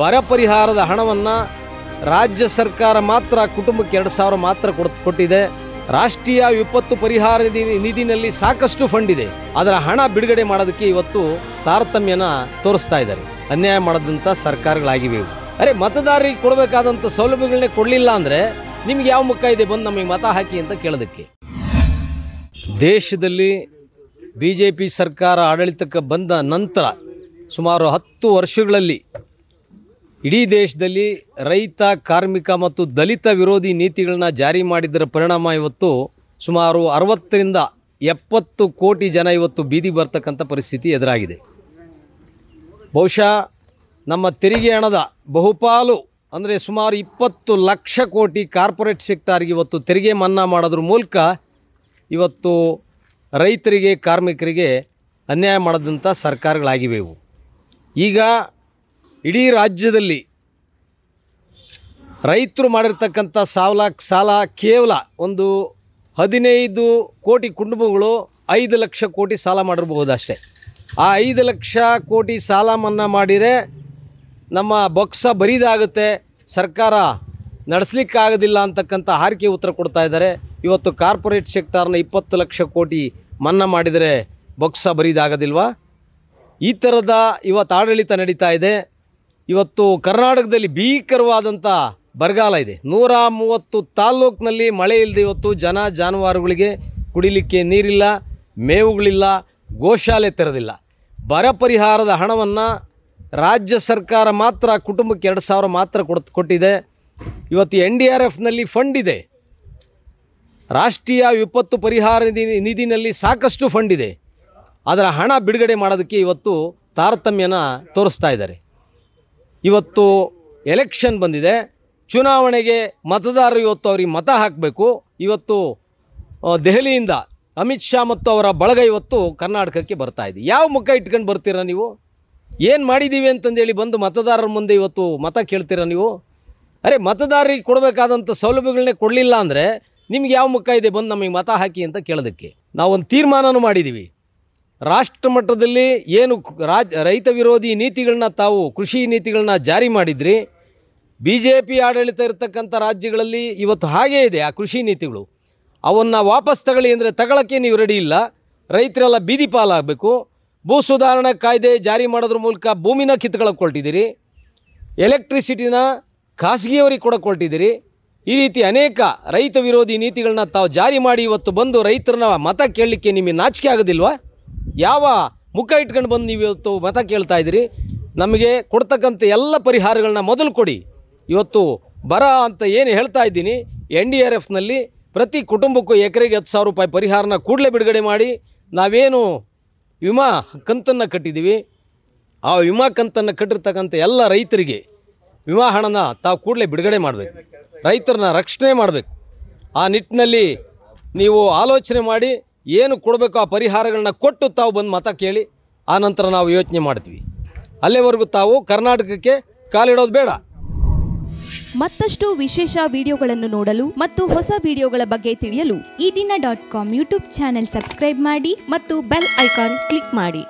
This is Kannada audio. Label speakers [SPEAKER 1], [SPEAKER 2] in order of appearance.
[SPEAKER 1] ಬರ ಪರಿಹಾರದ ಹಣವನ್ನು ರಾಜ್ಯ ಸರ್ಕಾರ ಮಾತ್ರ ಕುಟುಂಬಕ್ಕೆ ಎರಡು ಸಾವಿರ ಮಾತ್ರ ಕೊಡ್ ಕೊಟ್ಟಿದೆ ರಾಷ್ಟ್ರೀಯ ವಿಪತ್ತು ಪರಿಹಾರ ನಿಧಿನಲ್ಲಿ ಸಾಕಷ್ಟು ಫಂಡ್ ಇದೆ ಅದರ ಹಣ ಬಿಡುಗಡೆ ಮಾಡೋದಕ್ಕೆ ಇವತ್ತು ತಾರತಮ್ಯನ ತೋರಿಸ್ತಾ ಇದ್ದಾರೆ ಅನ್ಯಾಯ ಮಾಡದಂತ ಸರ್ಕಾರಗಳಾಗಿವೆ ಅರೆ ಮತದಾರರಿಗೆ ಕೊಡಬೇಕಾದಂಥ ಸೌಲಭ್ಯಗಳನ್ನೇ ಕೊಡಲಿಲ್ಲ ಅಂದರೆ ನಿಮ್ಗೆ ಯಾವ ಮುಖ ಇದೆ ಬಂದು ನಮಗೆ ಮತ ಹಾಕಿ ಅಂತ ಕೇಳೋದಕ್ಕೆ ದೇಶದಲ್ಲಿ ಬಿ ಜೆ ಪಿ ಸರ್ಕಾರ ಆಡಳಿತಕ್ಕೆ ಬಂದ ನಂತರ ಸುಮಾರು ಹತ್ತು ವರ್ಷಗಳಲ್ಲಿ ಇಡೀ ದೇಶದಲ್ಲಿ ರೈತ ಕಾರ್ಮಿಕ ಮತ್ತು ದಲಿತ ವಿರೋಧಿ ನೀತಿಗಳನ್ನ ಜಾರಿ ಮಾಡಿದ್ದರ ಪರಿಣಾಮ ಇವತ್ತು ಸುಮಾರು ಅರವತ್ತರಿಂದ ಎಪ್ಪತ್ತು ಕೋಟಿ ಜನ ಇವತ್ತು ಬೀದಿ ಬರ್ತಕ್ಕಂಥ ಪರಿಸ್ಥಿತಿ ಎದುರಾಗಿದೆ ಬಹುಶಃ ನಮ್ಮ ತೆರಿಗೆ ಹಣದ ಬಹುಪಾಲು ಅಂದರೆ ಸುಮಾರು ಇಪ್ಪತ್ತು ಲಕ್ಷ ಕೋಟಿ ಕಾರ್ಪೊರೇಟ್ ಸೆಕ್ಟಾರ್ಗೆ ಇವತ್ತು ತೆರಿಗೆ ಮನ್ನಾ ಮಾಡೋದ್ರ ಮೂಲಕ ಇವತ್ತು ರೈತರಿಗೆ ಕಾರ್ಮಿಕರಿಗೆ ಅನ್ಯಾಯ ಮಾಡಿದಂಥ ಸರ್ಕಾರಗಳಾಗಿವೆ ಈಗ ಇಡೀ ರಾಜ್ಯದಲ್ಲಿ ರೈತರು ಮಾಡಿರ್ತಕ್ಕಂಥ ಸಾಲ ಸಾಲ ಕೇವಲ ಒಂದು ಹದಿನೈದು ಕೋಟಿ ಕುಟುಂಬಗಳು ಐದು ಲಕ್ಷ ಕೋಟಿ ಸಾಲ ಮಾಡಿರಬಹುದು ಅಷ್ಟೇ ಆ ಐದು ಲಕ್ಷ ಕೋಟಿ ಸಾಲ ಮನ್ನಾ ಮಾಡಿದರೆ ನಮ್ಮ ಬೊಕ್ಸ ಬರೀದಾಗುತ್ತೆ ಸರ್ಕಾರ ನಡೆಸಲಿಕ್ಕಾಗೋದಿಲ್ಲ ಅಂತಕ್ಕಂಥ ಹಾರಿಕೆ ಉತ್ತರ ಕೊಡ್ತಾ ಇದ್ದಾರೆ ಇವತ್ತು ಕಾರ್ಪೊರೇಟ್ ಸೆಕ್ಟರ್ನ ಇಪ್ಪತ್ತು ಲಕ್ಷ ಕೋಟಿ ಮನ್ನಾ ಮಾಡಿದರೆ ಬೊಕ್ಸ ಬರೀದಾಗೋದಿಲ್ವಾ ಈ ಥರದ ಇವತ್ತು ಆಡಳಿತ ನಡೀತಾ ಇದೆ ಇವತ್ತು ಕರ್ನಾಟಕದಲ್ಲಿ ಭೀಕರವಾದಂಥ ಬರಗಾಲ ಇದೆ ನೂರ ಮೂವತ್ತು ತಾಲ್ಲೂಕ್ನಲ್ಲಿ ಮಳೆ ಇಲ್ಲದೆ ಇವತ್ತು ಜನ ಜಾನುವಾರುಗಳಿಗೆ ಕುಡಿಲಿಕ್ಕೆ ನೀರಿಲ್ಲ ಮೇವುಗಳಿಲ್ಲ ಗೋಶಾಲೆ ತೆರೆದಿಲ್ಲ ಬರ ಪರಿಹಾರದ ಹಣವನ್ನು ರಾಜ್ಯ ಸರ್ಕಾರ ಮಾತ್ರ ಕುಟುಂಬಕ್ಕೆ ಎರಡು ಸಾವಿರ ಮಾತ್ರ ಕೊಡ್ ಕೊಟ್ಟಿದೆ ಇವತ್ತು ಎನ್ ಡಿ ಆರ್ ಎಫ್ನಲ್ಲಿ ಫಂಡ್ ಇದೆ ರಾಷ್ಟ್ರೀಯ ವಿಪತ್ತು ಪರಿಹಾರ ನಿಧಿ ನಿಧಿನಲ್ಲಿ ಸಾಕಷ್ಟು ಫಂಡ್ ಇದೆ ಅದರ ಹಣ ಬಿಡುಗಡೆ ಮಾಡೋದಕ್ಕೆ ಇವತ್ತು ತಾರತಮ್ಯನ ತೋರಿಸ್ತಾ ಇದ್ದಾರೆ ಇವತ್ತು ಎಲೆಕ್ಷನ್ ಬಂದಿದೆ ಚುನಾವಣೆಗೆ ಮತದಾರರು ಇವತ್ತು ಅವರಿಗೆ ಮತ ಹಾಕಬೇಕು ಇವತ್ತು ದೆಹಲಿಯಿಂದ ಅಮಿತ್ ಶಾ ಮತ್ತು ಅವರ ಬಳಗ ಇವತ್ತು ಕರ್ನಾಟಕಕ್ಕೆ ಬರ್ತಾ ಇದೆ ಯಾವ ಮುಖ ಇಟ್ಕೊಂಡು ಬರ್ತೀರಾ ನೀವು ಏನು ಮಾಡಿದ್ದೀವಿ ಅಂತಂದೇಳಿ ಬಂದು ಮತದಾರರ ಮುಂದೆ ಇವತ್ತು ಮತ ಕೇಳ್ತೀರಾ ನೀವು ಅರೆ ಮತದಾರರಿಗೆ ಕೊಡಬೇಕಾದಂಥ ಸೌಲಭ್ಯಗಳನ್ನೇ ಕೊಡಲಿಲ್ಲ ಅಂದರೆ ನಿಮ್ಗೆ ಯಾವ ಮುಖ ಇದೆ ಬಂದು ನಮಗೆ ಮತ ಹಾಕಿ ಅಂತ ಕೇಳೋದಕ್ಕೆ ನಾವೊಂದು ತೀರ್ಮಾನನೂ ಮಾಡಿದ್ದೀವಿ ರಾಷ್ಟ್ರ ಮಟ್ಟದಲ್ಲಿ ಏನು ರಾಜ್ ರೈತ ವಿರೋಧಿ ನೀತಿಗಳನ್ನ ತಾವು ಕೃಷಿ ನೀತಿಗಳನ್ನ ಜಾರಿ ಮಾಡಿದ್ರಿ ಬಿ ಜೆ ಪಿ ಆಡಳಿತ ಇರತಕ್ಕಂಥ ರಾಜ್ಯಗಳಲ್ಲಿ ಇವತ್ತು ಹಾಗೇ ಇದೆ ಆ ಕೃಷಿ ನೀತಿಗಳು ಅವನ್ನು ವಾಪಸ್ ತಗೊಳ್ಳಿ ಅಂದರೆ ತಗೊಳ್ಳೋಕ್ಕೆ ನೀವು ರೆಡಿ ಇಲ್ಲ ರೈತರೆಲ್ಲ ಬೀದಿ ಪಾಲಾಗಬೇಕು ಭೂ ಸುಧಾರಣಾ ಕಾಯ್ದೆ ಜಾರಿ ಮಾಡೋದ್ರ ಮೂಲಕ ಭೂಮಿನ ಕಿತ್ಕೊಳಕ್ಕೆ ಎಲೆಕ್ಟ್ರಿಸಿಟಿನ ಖಾಸಗಿಯವರಿಗೆ ಕೊಡೋಕೆ ಈ ರೀತಿ ಅನೇಕ ರೈತ ವಿರೋಧಿ ನೀತಿಗಳನ್ನ ತಾವು ಜಾರಿ ಮಾಡಿ ಇವತ್ತು ಬಂದು ರೈತರನ್ನ ಮತ ಕೇಳಲಿಕ್ಕೆ ನಿಮಗೆ ನಾಚಿಕೆ ಆಗೋದಿಲ್ವಾ ಯಾವ ಮುಖ ಇಟ್ಕೊಂಡು ಬಂದು ನೀವು ಇವತ್ತು ಮತ ಕೇಳ್ತಾ ಇದ್ದೀರಿ ನಮಗೆ ಕೊಡ್ತಕ್ಕಂಥ ಎಲ್ಲ ಪರಿಹಾರಗಳನ್ನ ಮೊದಲು ಕೊಡಿ ಇವತ್ತು ಬರ ಅಂತ ಏನು ಹೇಳ್ತಾ ಇದ್ದೀನಿ ಎನ್ ಡಿ ಆರ್ ಎಫ್ನಲ್ಲಿ ಪ್ರತಿ ಕುಟುಂಬಕ್ಕೂ ಎಕರೆಗೆ ಹತ್ತು ಸಾವಿರ ರೂಪಾಯಿ ಪರಿಹಾರನ ಕೂಡಲೇ ಬಿಡುಗಡೆ ಮಾಡಿ ನಾವೇನು ವಿಮಾ ಕಂತನ್ನು ಕಟ್ಟಿದ್ದೀವಿ ಆ ವಿಮಾ ಕಂತನ್ನು ಕಟ್ಟಿರ್ತಕ್ಕಂಥ ಎಲ್ಲ ರೈತರಿಗೆ ವಿಮಾ ಹಣನ ತಾವು ಕೂಡಲೇ ಬಿಡುಗಡೆ ಮಾಡಬೇಕು ರೈತರನ್ನ ರಕ್ಷಣೆ ಮಾಡಬೇಕು ಆ ನಿಟ್ಟಿನಲ್ಲಿ ನೀವು ಆಲೋಚನೆ ಮಾಡಿ ಏನು ಕೊಡಬೇಕು ಆ ಪರಿಹಾರಗಳನ್ನ ಕೊಟ್ಟು ತಾವು ಬಂದು ಮತ ಕೇಳಿ ಆ ನಂತರ ನಾವು ಯೋಚನೆ ಮಾಡ್ತೀವಿ ಅಲ್ಲಿವರೆಗೂ ತಾವು ಕರ್ನಾಟಕಕ್ಕೆ ಕಾಲಿಡೋದು ಬೇಡ ಮತ್ತಷ್ಟು ವಿಶೇಷ ವಿಡಿಯೋಗಳನ್ನು ನೋಡಲು ಮತ್ತು ಹೊಸ ವಿಡಿಯೋಗಳ ಬಗ್ಗೆ ತಿಳಿಯಲು ಈ ದಿನ dot com YouTube channel subscribe ಮಾಡಿ ಮತ್ತು ಬೆಲ್ ಐಕಾನ್ ಕ್ಲಿಕ್ ಮಾಡಿ